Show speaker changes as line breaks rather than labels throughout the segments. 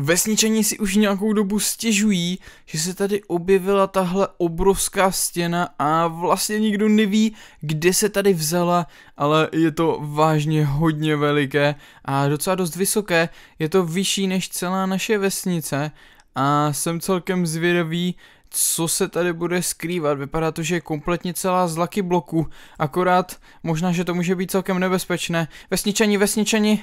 Vesničani si už nějakou dobu stěžují, že se tady objevila tahle obrovská stěna a vlastně nikdo neví, kde se tady vzala, ale je to vážně hodně veliké a docela dost vysoké, je to vyšší než celá naše vesnice a jsem celkem zvědavý, co se tady bude skrývat. Vypadá to, že je kompletně celá z laky bloku, akorát možná, že to může být celkem nebezpečné. Vesničani, vesničani,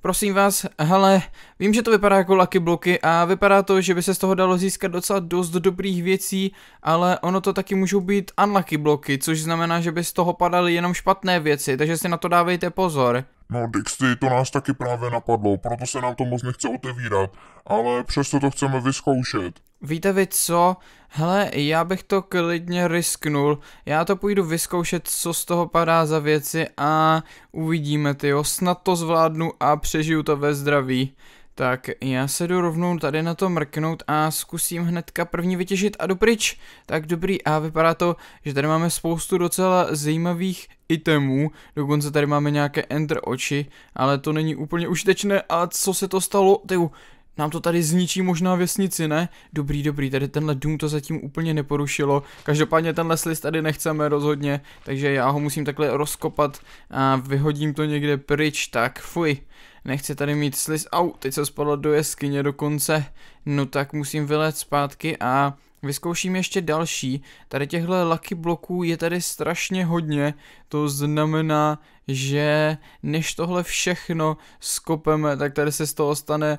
Prosím vás, hele, vím, že to vypadá jako laky bloky a vypadá to, že by se z toho dalo získat docela dost dobrých věcí, ale ono to taky můžou být unlucky bloky, což znamená, že by z toho padaly jenom špatné věci, takže si na to dávejte pozor. No Dixty, to nás taky právě napadlo, proto se nám to moc nechce otevírat, ale přesto to chceme vyzkoušet. Víte vy co? Hele, já bych to klidně risknul. Já to půjdu vyzkoušet, co z toho padá za věci a uvidíme ty jo. Snad to zvládnu a přežiju to ve zdraví. Tak já se jdu rovnou tady na to mrknout a zkusím hnedka první vytěžit a dopryč. Tak dobrý a vypadá to, že tady máme spoustu docela zajímavých itemů, dokonce tady máme nějaké ender oči, ale to není úplně užitečné a co se to stalo, tyju, nám to tady zničí možná vesnici, ne? Dobrý, dobrý, tady tenhle dům to zatím úplně neporušilo. Každopádně tenhle slis tady nechceme rozhodně, takže já ho musím takhle rozkopat a vyhodím to někde pryč, tak fuj. Nechci tady mít sliz, au, teď se spadla do jeskyně dokonce. No tak musím vylet zpátky a Vyzkouším ještě další, tady těchto lucky bloků je tady strašně hodně, to znamená, že než tohle všechno skopeme, tak tady se z toho stane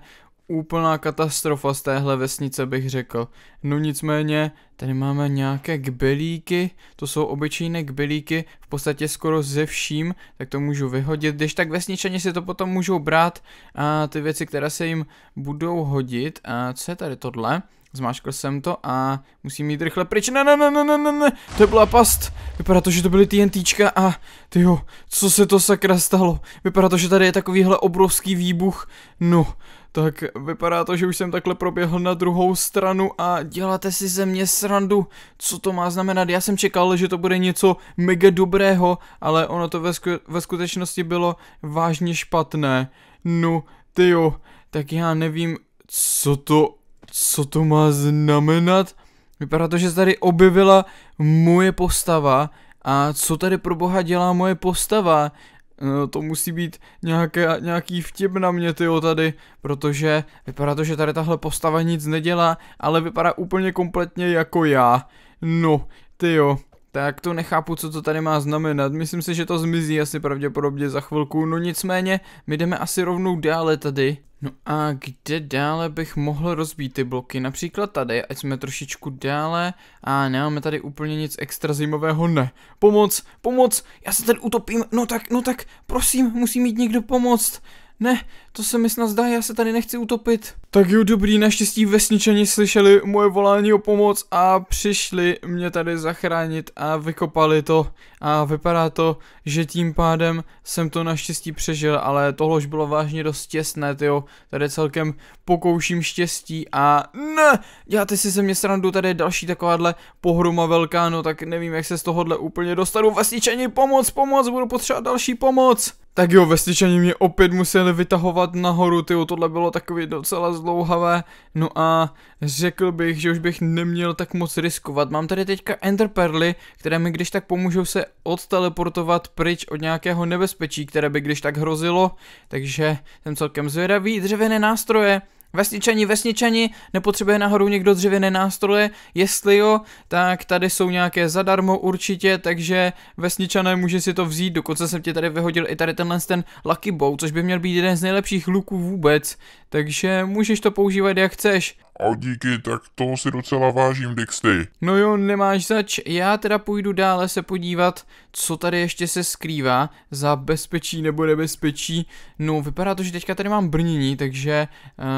úplná katastrofa z téhle vesnice bych řekl. No nicméně, tady máme nějaké kbelíky, to jsou obyčejné kbelíky, v podstatě skoro ze vším, tak to můžu vyhodit, když tak vesničani si to potom můžou brát a ty věci, které se jim budou hodit. A co je tady tohle? Zmáškl jsem to a musím jít rychle pryč. Ne, ne, ne, ne, ne, ne, ne. To byla past. Vypadá to, že to byly TNTčka a ty jo, co se to sakra stalo? Vypadá to, že tady je takovýhle obrovský výbuch. No, tak vypadá to, že už jsem takhle proběhl na druhou stranu a děláte si ze mě srandu. Co to má znamenat? Já jsem čekal, že to bude něco mega dobrého, ale ono to ve, sku ve skutečnosti bylo vážně špatné. No, ty jo, tak já nevím, co to co to má znamenat? Vypadá to, že se tady objevila moje postava. A co tady pro boha dělá moje postava? No, to musí být nějaké, nějaký vtip na mě, tyjo, tady, protože vypadá to, že tady tahle postava nic nedělá, ale vypadá úplně kompletně jako já. No, tyjo, tak to nechápu, co to tady má znamenat. Myslím si, že to zmizí asi pravděpodobně za chvilku. No nicméně, my jdeme asi rovnou dále tady. No a kde dále bych mohl rozbít ty bloky? Například tady, ať jsme trošičku dále. A nemáme tady úplně nic extra zimového, ne. Pomoc, pomoc, já se tady utopím, no tak, no tak, prosím, musí mít někdo pomoct. Ne, to se mi snad zdá, já se tady nechci utopit. Tak jo, dobrý, naštěstí vesničani slyšeli moje volání o pomoc a přišli mě tady zachránit a vykopali to. A vypadá to, že tím pádem jsem to naštěstí přežil, ale tohle už bylo vážně dost těsné, jo. Tady celkem pokouším štěstí a ne, děláte si ze mě srandu, tady je další takováhle pohruma velká, no tak nevím, jak se z tohohle úplně dostanu. Vesničani, pomoc, pomoc, budu potřebovat další pomoc. Tak jo, vestičani mě opět museli vytahovat nahoru, tyjo, tohle bylo takový docela zdlouhavé, no a řekl bych, že už bych neměl tak moc riskovat. Mám tady teďka enterperly, které mi když tak pomůžou se odteleportovat pryč od nějakého nebezpečí, které by když tak hrozilo, takže jsem celkem zvědavý, dřevěné nástroje, Vesničani, vesničani, nepotřebuje nahoru někdo dřevěné nástroje? Jestli jo, tak tady jsou nějaké zadarmo určitě, takže vesničané může si to vzít, dokonce jsem ti tady vyhodil i tady tenhle ten Lucky Bow, což by měl být jeden z nejlepších luků vůbec, takže můžeš to používat jak chceš. A díky, tak to si docela vážím, Dixty. No jo, nemáš zač. Já teda půjdu dále se podívat, co tady ještě se skrývá za bezpečí nebo nebezpečí. No, vypadá to, že teďka tady mám brnění, takže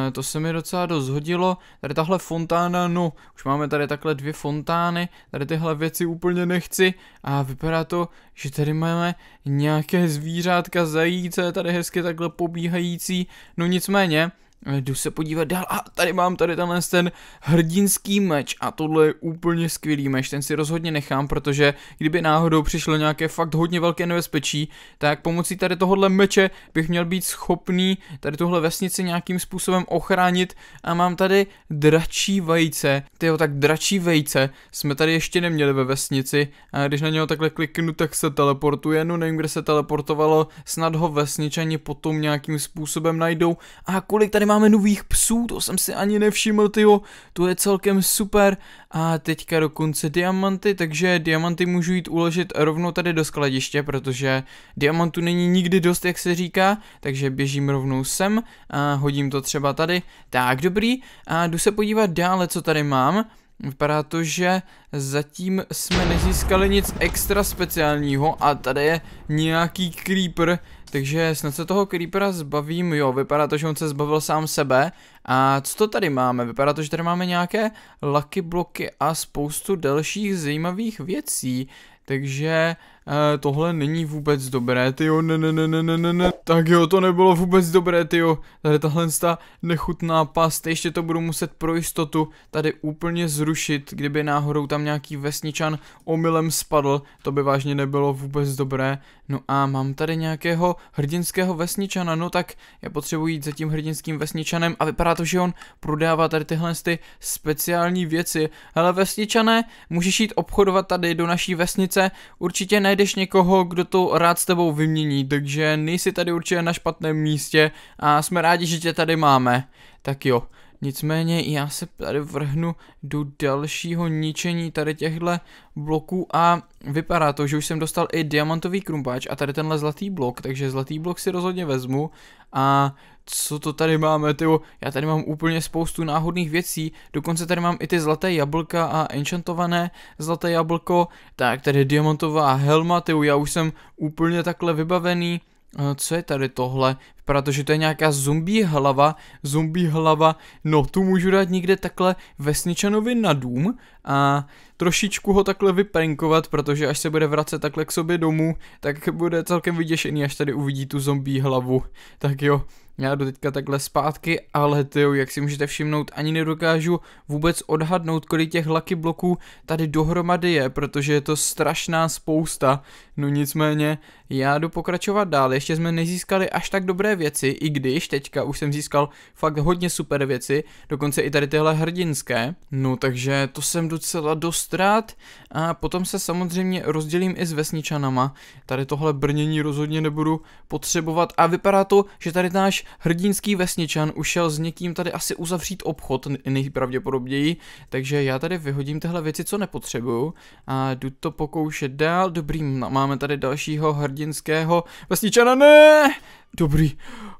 e, to se mi docela dost hodilo. Tady tahle fontána, no, už máme tady takhle dvě fontány, tady tyhle věci úplně nechci. A vypadá to, že tady máme nějaké zvířátka zajíce, tady hezky takhle pobíhající. No nicméně, Jdu se podívat dál a tady mám tady tenhle ten hrdinský meč a tohle je úplně skvělý meč, ten si rozhodně nechám, protože kdyby náhodou přišlo nějaké fakt hodně velké nebezpečí, tak pomocí tady tohohle meče bych měl být schopný tady tuhle vesnici nějakým způsobem ochránit a mám tady dračí vejce, tyjo tak dračí vejce jsme tady ještě neměli ve vesnici a když na něho takhle kliknu, tak se teleportuje, no nevím kde se teleportovalo, snad ho vesničani potom nějakým způsobem najdou a kolik tady máme nových psů, to jsem si ani nevšiml, tyjo, to je celkem super. A teďka dokonce diamanty, takže diamanty můžu jít uložit rovnou tady do skladiště, protože diamantu není nikdy dost, jak se říká, takže běžím rovnou sem a hodím to třeba tady. Tak, dobrý, a jdu se podívat dále, co tady mám. Vypadá to, že zatím jsme nezískali nic extra speciálního a tady je nějaký creeper, takže snad se toho creepera zbavím, jo, vypadá to, že on se zbavil sám sebe. A co to tady máme? Vypadá to, že tady máme nějaké lucky bloky a spoustu dalších zajímavých věcí. Takže Eh, tohle není vůbec dobré, jo, ne, ne, ne, ne, ne, ne, ne. Tak jo, to nebylo vůbec dobré, ty jo Tady tahle ta nechutná past, ještě to budu muset pro jistotu tady úplně zrušit, kdyby náhodou tam nějaký vesničan omylem spadl, to by vážně nebylo vůbec dobré. No a mám tady nějakého hrdinského vesničana, no tak já potřebuji jít za tím hrdinským vesničanem a vypadá to, že on prodává tady tyhle ty speciální věci. Hele vesničané, můžeš jít obchodovat tady do naší vesnice, určitě ne najdeš někoho, kdo to rád s tebou vymění, takže nejsi tady určitě na špatném místě a jsme rádi, že tě tady máme. Tak jo, Nicméně já se tady vrhnu do dalšího ničení tady těchto bloků a vypadá to, že už jsem dostal i diamantový krumpáč a tady tenhle zlatý blok, takže zlatý blok si rozhodně vezmu a co to tady máme, tyjo, já tady mám úplně spoustu náhodných věcí, dokonce tady mám i ty zlaté jablka a enchantované zlaté jablko, tak tady diamantová helma, tyjo, já už jsem úplně takhle vybavený, Eh, co je tady tohle? Vypadá to, že to je nějaká zombí hlava, zombí hlava, no tu můžu dát někde takhle vesničanovi na dům a trošičku ho takhle vypenkovat, protože až se bude vracet takhle k sobě domů, tak bude celkem vyděšený, až tady uvidí tu zombí hlavu. Tak jo, já jdu teďka takhle zpátky, ale ty, jak si můžete všimnout, ani nedokážu vůbec odhadnout, kolik těch laky bloků tady dohromady je, protože je to strašná spousta. No nicméně, já jdu pokračovat dál, ještě jsme nezískali až tak dobré věci, i když teďka už jsem získal fakt hodně super věci, dokonce i tady tyhle hrdinské. No takže to jsem docela dost rád a potom se samozřejmě rozdělím i s vesničanama. Tady tohle brnění rozhodně nebudu potřebovat a vypadá to, že tady náš hrdinský vesničan ušel s někým tady asi uzavřít obchod nejpravděpodobněji, takže já tady vyhodím tyhle věci, co nepotřebuju a jdu to pokoušet dál. Dobrý, máme tady dalšího hrdinského hrdinského vesničana, ne! Dobrý,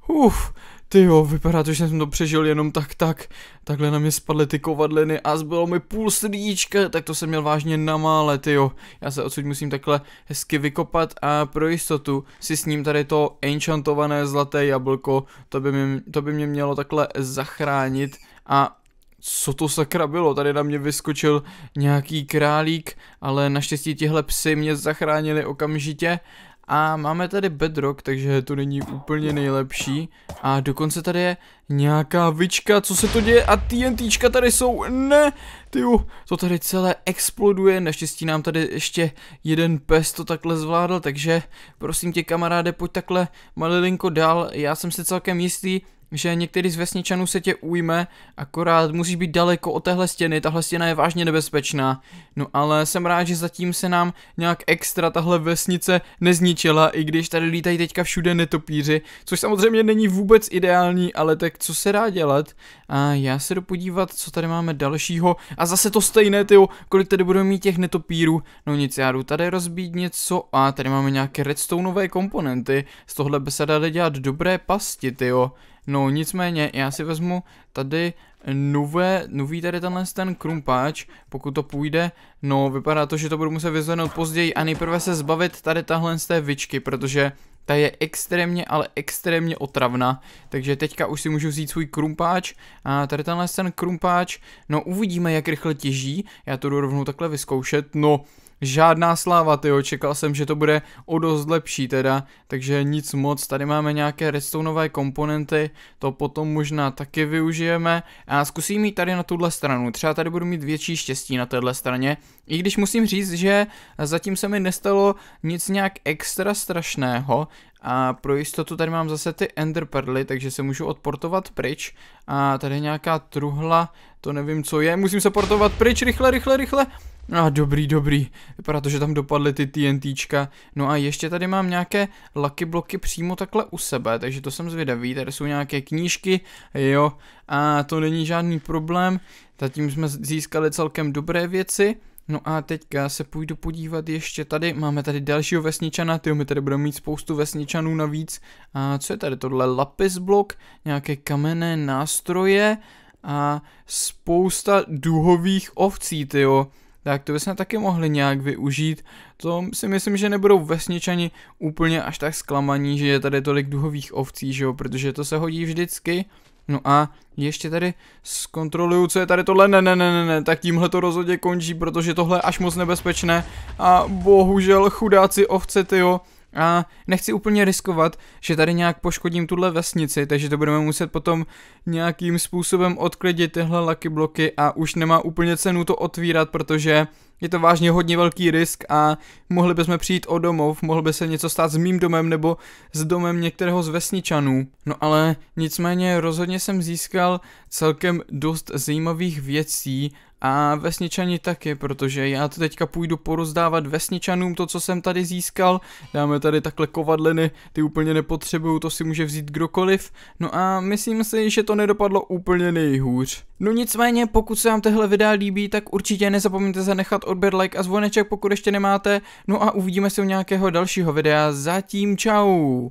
uf, ty jo, vypadá to, že jsem to přežil jenom tak tak. Takhle na mě spadly ty kovadliny a zbylo mi půl srdíčka, tak to jsem měl vážně na mále, ty jo. Já se odsud musím takhle hezky vykopat a pro jistotu si s ním tady to enchantované zlaté jablko, to by mě, to by mě mělo takhle zachránit a co to sakra bylo, tady na mě vyskočil nějaký králík, ale naštěstí tihle psy mě zachránili okamžitě a máme tady bedrock, takže to není úplně nejlepší. A dokonce tady je nějaká vyčka, co se to děje? A TNTčka tady jsou, ne, tyju, to tady celé exploduje, naštěstí nám tady ještě jeden pes to takhle zvládl, takže prosím tě kamaráde, pojď takhle malilinko dál, já jsem si celkem jistý, že některý z vesničanů se tě ujme, akorát musíš být daleko od téhle stěny, tahle stěna je vážně nebezpečná. No ale jsem rád, že zatím se nám nějak extra tahle vesnice nezničila, i když tady lítají teďka všude netopíři, což samozřejmě není vůbec ideální, ale tak co se dá dělat? A já se jdu podívat, co tady máme dalšího. A zase to stejné, ty, kolik tady budeme mít těch netopírů. No nic, já jdu tady rozbít něco a tady máme nějaké redstoneové komponenty. Z tohle by se dali dělat dobré pasti, ty, jo. No nicméně, já si vezmu tady nové, nový tady tenhle ten krumpáč, pokud to půjde, no vypadá to, že to budu muset vyzvednout později a nejprve se zbavit tady tahle z té vyčky, protože ta je extrémně, ale extrémně otravná, takže teďka už si můžu vzít svůj krumpáč a tady tenhle ten krumpáč, no uvidíme jak rychle těží, já to jdu rovnou takhle vyzkoušet, no žádná sláva, tyjo, čekal jsem, že to bude o dost lepší teda, takže nic moc, tady máme nějaké redstoneové komponenty, to potom možná taky využijeme a zkusím jít tady na tuhle stranu, třeba tady budu mít větší štěstí na téhle straně, i když musím říct, že zatím se mi nestalo nic nějak extra strašného, a pro jistotu tady mám zase ty enderperly, takže se můžu odportovat pryč. A tady nějaká truhla, to nevím co je, musím se portovat pryč, rychle, rychle, rychle. No a ah, dobrý, dobrý, protože tam dopadly ty TNTčka. No a ještě tady mám nějaké lucky bloky přímo takhle u sebe, takže to jsem zvědavý. Tady jsou nějaké knížky, jo, a to není žádný problém. Zatím jsme získali celkem dobré věci. No a teďka se půjdu podívat ještě tady, máme tady dalšího vesničana, ty my tady budeme mít spoustu vesničanů navíc. A co je tady tohle? Lapis blok, nějaké kamenné nástroje a spousta duhových ovcí, ty jo tak to bychom taky mohli nějak využít. To si myslím, že nebudou vesničani úplně až tak zklamaní, že je tady tolik duhových ovcí, že jo, protože to se hodí vždycky. No a ještě tady zkontroluju, co je tady tohle, ne, ne, ne, ne, ne, tak tímhle to rozhodně končí, protože tohle je až moc nebezpečné a bohužel chudáci ovce, tyjo, a nechci úplně riskovat, že tady nějak poškodím tuhle vesnici, takže to budeme muset potom nějakým způsobem odklidit tyhle lucky bloky a už nemá úplně cenu to otvírat, protože je to vážně hodně velký risk a mohli bychom přijít o domov, mohl by se něco stát s mým domem nebo s domem některého z vesničanů. No ale nicméně rozhodně jsem získal celkem dost zajímavých věcí a vesničani taky, protože já to teďka půjdu porozdávat vesničanům to, co jsem tady získal. Dáme tady takhle kovadliny, ty úplně nepotřebuju, to si může vzít kdokoliv. No a myslím si, že to nedopadlo úplně nejhůř. No nicméně, pokud se vám tehle videa líbí, tak určitě nezapomeňte zanechat odběr, like a zvoneček, pokud ještě nemáte. No a uvidíme se u nějakého dalšího videa. Zatím čau!